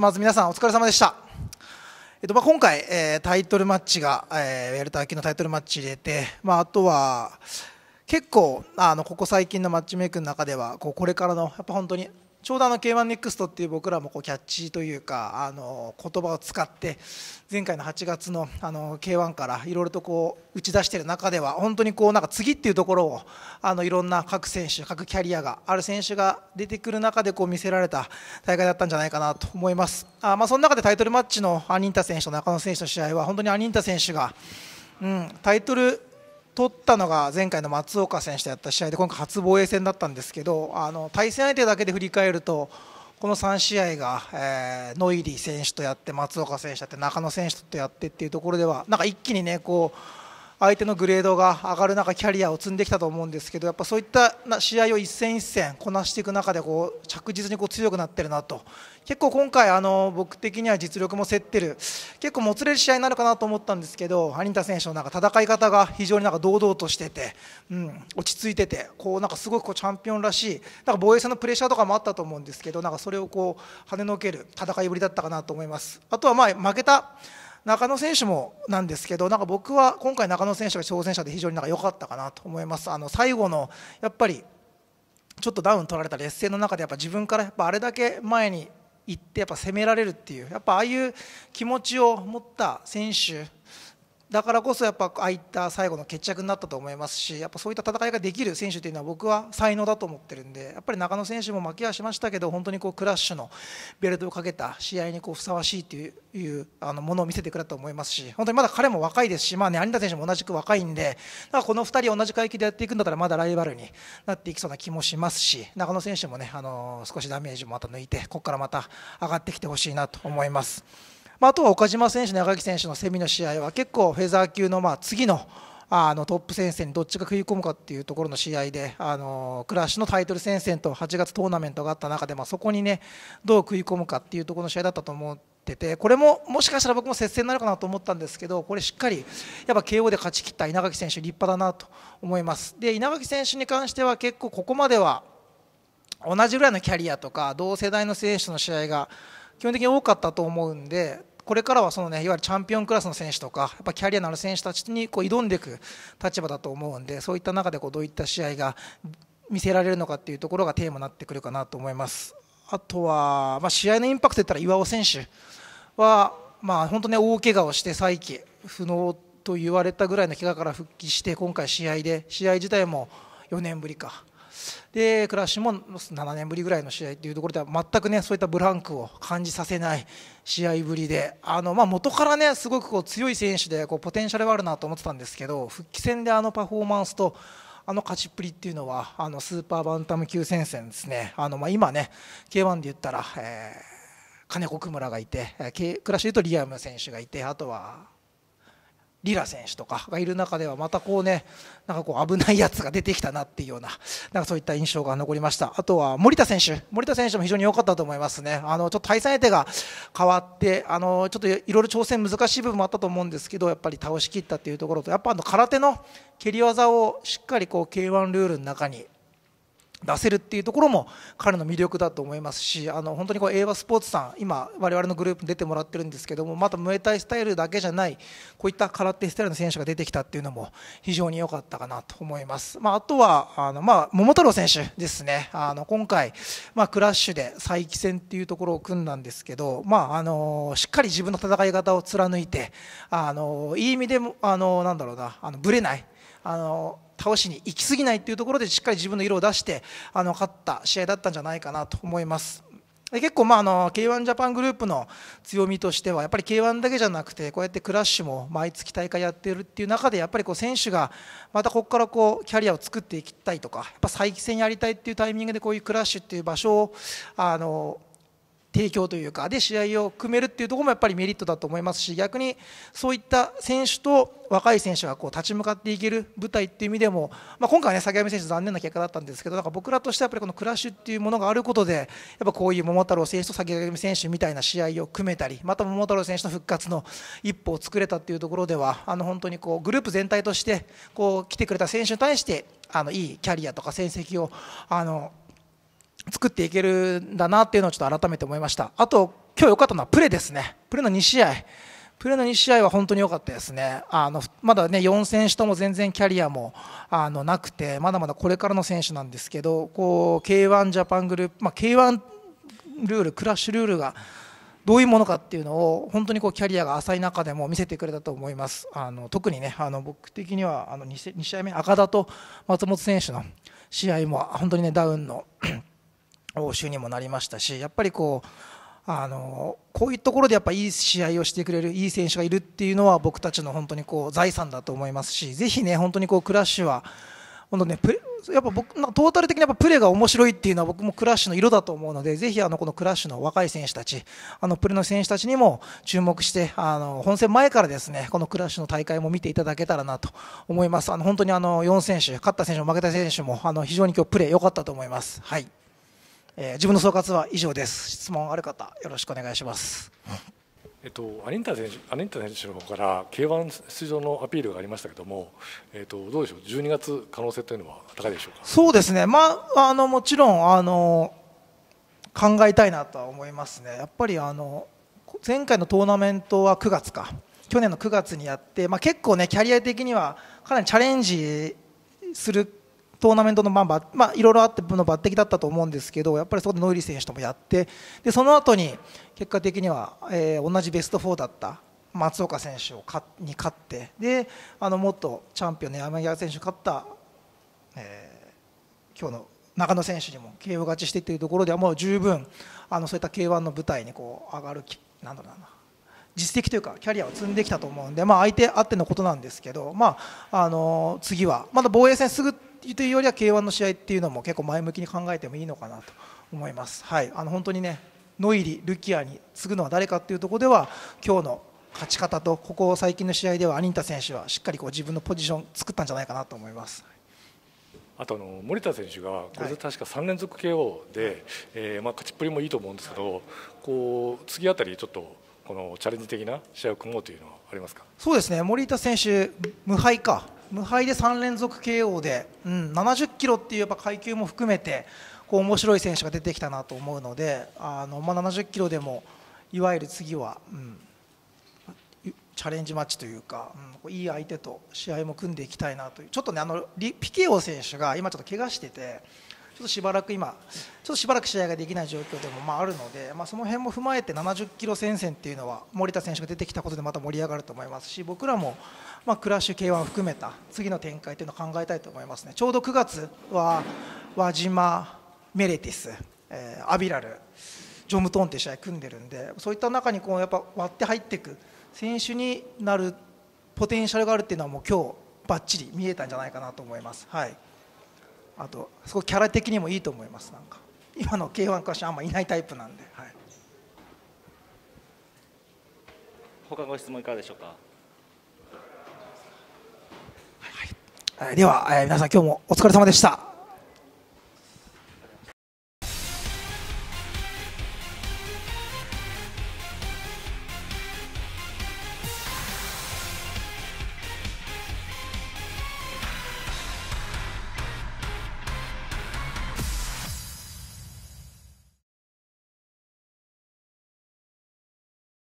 まず皆さんお疲れ様でした。えっとまあ、今回、えー、タイトルマッチが、えー、ウェルター級のタイトルマッチ入れて、まあ、あとは結構あのここ最近のマッチメイクの中ではこうこれからのやっぱ本当にちょうどあの k 1ネクストっていう僕らもこうキャッチというかあの言葉を使って前回の8月のあの K1 からいろいろとこう打ち出している中では本当にこうなんか次っていうところをあのいろんな各選手各キャリアがある選手が出てくる中でこう見せられた大会だったんじゃないかなと思いますあまあその中でタイトルマッチのアニンタ選手と中野選手の試合は本当にアニンタ選手が、うん、タイトル取ったのが前回の松岡選手とやった試合で今回初防衛戦だったんですけどあの対戦相手だけで振り返るとこの3試合が、えー、ノイリー選手とやって松岡選手とやって中野選手とやってっていうところではなんか一気にねこう相手のグレードが上がる中キャリアを積んできたと思うんですけどやっぱそういった試合を一戦一戦こなしていく中でこう着実にこう強くなってるなと結構今回あの僕的には実力も競ってる結構もつれる試合になるかなと思ったんですけど有田選手のなんか戦い方が非常になんか堂々としてて、うん、落ち着いててこうなんかすごくこうチャンピオンらしいなんか防衛戦のプレッシャーとかもあったと思うんですけどなんかそれをこう跳ねのける戦いぶりだったかなと思います。あとはまあ負けた中野選手もなんですけどなんか僕は今回中野選手が挑戦者で非常に良かったかなと思いますあの最後のやっぱりちょっとダウン取られた劣勢の中でやっぱ自分からやっぱあれだけ前に行ってやっぱ攻められるっていうやっぱああいう気持ちを持った選手だからこそやっぱああいった最後の決着になったと思いますしやっぱそういった戦いができる選手というのは僕は才能だと思ってるんでやっぱり中野選手も負けはしましたけど本当にこうクラッシュのベルトをかけた試合にこうふさわしいというあのものを見せてくれたと思いますし本当にまだ彼も若いですし、まあね、有田選手も同じく若いんでだからこの2人同じ階級でやっていくんだったらまだライバルになっていきそうな気もしますし中野選手もね、あの少しダメージもまた抜いてここからまた上がってきてほしいなと思います。まあ、あとは岡島選手、長木選手のセミの試合は結構フェザー級のまあ次のあのトップ戦線にどっちが食い込むかっていうところの試合で、あのクラッシュのタイトル戦線と8月トーナメントがあった中で、まあ、そこにねどう食い込むかっていうところの試合だったと思っててこれももしかしたら僕も接戦になるかなと思ったんですけどこれしっかりやっぱ KO で勝ちきった稲垣選手立派だなと思います。で稲垣選手に関しては結構ここまでは同じぐらいのキャリアとか同世代の選手との試合が基本的に多かったと思うんでこれからはその、ね、いわゆるチャンピオンクラスの選手とかやっぱキャリアのある選手たちにこう挑んでいく立場だと思うんでそういった中でこうどういった試合が見せられるのかっていうところがテーマになってくるかなと思います。あとは、まあ、試合のインパクトといったら岩尾選手は、まあ、本当ね大怪我をして再起不能と言われたぐらいの怪我から復帰して今回試合で試合自体も4年ぶりかでシュも7年ぶりぐらいの試合というところでは全くねそういったブランクを感じさせない試合ぶりであの、まあ、元からねすごくこう強い選手でこうポテンシャルはあるなと思ってたんですけど復帰戦であのパフォーマンスとあの勝ちっぷりっていうのはあのスーパーバンタム級戦線ですねあの、まあ、今ね k 1で言ったら、えー金子久村がいて、クラいうとリアム選手がいて、あとはリラ選手とかがいる中ではまたこうねなんかこう危ないやつが出てきたなっていうようななんかそういった印象が残りましたあとは森田選手森田選手も非常に良かったと思いますねあのちょっと対戦相手が変わってあのちょっといろいろ挑戦難しい部分もあったと思うんですけどやっぱり倒しきったっていうところとやっぱあの空手の蹴り技をしっかりこう K1 ルールの中に出せるっていうところも彼の魅力だと思いますしあの本当にこう英和スポーツさん今我々のグループに出てもらってるんですけどもまたムエタイスタイルだけじゃないこういった空手スタイルの選手が出てきたっていうのも非常に良かったかなと思います、まああ、とはあの、まあ、桃太郎選手ですねあの今回、まあ、クラッシュで再起戦っていうところを組んだんですけど、まあ、あのしっかり自分の戦い方を貫いてあのいい意味でもあのなんだろうなあのぶれないあの倒しに行き過ぎないっていうところでしっかり自分の色を出してあの勝った試合だったんじゃないかなと思います。で結構、まあ、あの k 1ジャパングループの強みとしてはやっぱり k 1だけじゃなくてこうやってクラッシュも毎月大会やってるっていう中でやっぱりこう選手がまたここからこうキャリアを作っていきたいとかやっぱ再起戦やりたいっていうタイミングでこういうクラッシュっていう場所をあの提供というかで試合を組めるっていうところもやっぱりメリットだと思いますし逆にそういった選手と若い選手がこう立ち向かっていける舞台っていう意味でも、まあ、今回はね崎山選手残念な結果だったんですけどだから僕らとしてはやっぱりこのクラッシュっていうものがあることでやっぱこういう桃太郎選手と崎山選手みたいな試合を組めたりまた桃太郎選手の復活の一歩を作れたっていうところではあの本当にこうグループ全体としてこう来てくれた選手に対してあのいいキャリアとか成績をあの作っていけるんだなっていうのをちょっと改めて思いましたあと今日良かったのはプレーですねプレーの2試合プレーの2試合は本当に良かったですねあのまだね4選手とも全然キャリアもあのなくてまだまだこれからの選手なんですけどこう k 1ジャパングループ、まあ、k 1ルールクラッシュルールがどういうものかっていうのを本当にこうキャリアが浅い中でも見せてくれたと思います。あの特にねあの僕的にはあの 2, 2試合目赤田と松本選手の試合も本当にねダウンの応酬にもなりましたしやっぱりこうあのこういうところでやっぱいい試合をしてくれるいい選手がいるっていうのは僕たちの本当にこう財産だと思いますしぜひね本当にこうクラッシュは本当ねやっぱ僕トータル的にやっぱプレーが面白いっていうのは僕もクラッシュの色だと思うのでぜひあのこのクラッシュの若い選手たちあのプレーの選手たちにも注目してあの本戦前からですねこのクラッシュの大会も見ていただけたらなと思いますあの本当にあの4選手勝った選手も負けた選手もあの非常に今日プレー良かったと思います。はいえー、自分の総括は以上です質問ある方よろしくお願いします。えっと、アリンタ選手アリンタ選手の方から K1 出場のアピールがありましたけども、えっと、どうでしょう12月可能性というのは高いでしょうかそうですね、まあ、あのもちろんあの考えたいなとは思いますねやっぱりあの前回のトーナメントは9月か去年の9月にやって、まあ、結構ねキャリア的にはかなりチャレンジするトーナメントのまあ、まあ、いろいろあっての抜擢だったと思うんですけどやっぱりそこでノイリー選手ともやってでその後に結果的には、えー、同じベスト4だった松岡選手をかに勝ってであの元チャンピオンの山際選手勝った、えー、今日の中野選手にも KO 勝ちしてというところではもう十分あのそういった K1 の舞台にこう上がるなんだろうな実績というかキャリアを積んできたと思うんで、まあ、相手あってのことなんですけど、まあ、あの次はまだ防衛戦すぐというよりは k 1の試合っていうのも結構前向きに考えてもいいのかなと思います。はい、あの本当にねノイリ、ルキアに次ぐのは誰かっていうところでは今日の勝ち方とここ最近の試合ではアニンタ選手はしっかりこう自分のポジション作ったんじゃないかなと思います。あとあの森田選手がこれで確か3連続 KO で、えまあ勝ちっぷりもいいと思うんですけど、こう次あたりちょっとこのチャレンジ的な試合を組もうというのはありますかそうですね森田選手無敗か無敗で3連続 KO で、うん、70キロっていうやっぱ階級も含めてこう面白い選手が出てきたなと思うのであの、まあ、70キロでもいわゆる次は、うん、チャレンジマッチというか、うん、いい相手と試合も組んでいきたいなというちょっとねあのピケオ選手が今ちょっと怪我してて。ちょっとしばらく今、ちょっとしばらく試合ができない状況でもまああるので、まあ、その辺も踏まえて70キロ戦線っていうのは森田選手が出てきたことでまた盛り上がると思いますし僕らもまあクラッシュ K1 を含めた次の展開というのを考えたいと思いますねちょうど9月は輪島、メレティス、えー、アビラル、ジョムトーンいう試合組んでるんでそういった中にこうやっぱ割って入っていく選手になるポテンシャルがあるっていうのはもう今日ばっちり見えたんじゃないかなと思います。はいあとすごいキャラ的にもいいと思いますなんか今の K1 歌手あんまいないタイプなんで、はい、他ご質問いかがでしょうかはい、では、えー、皆さん今日もお疲れ様でした。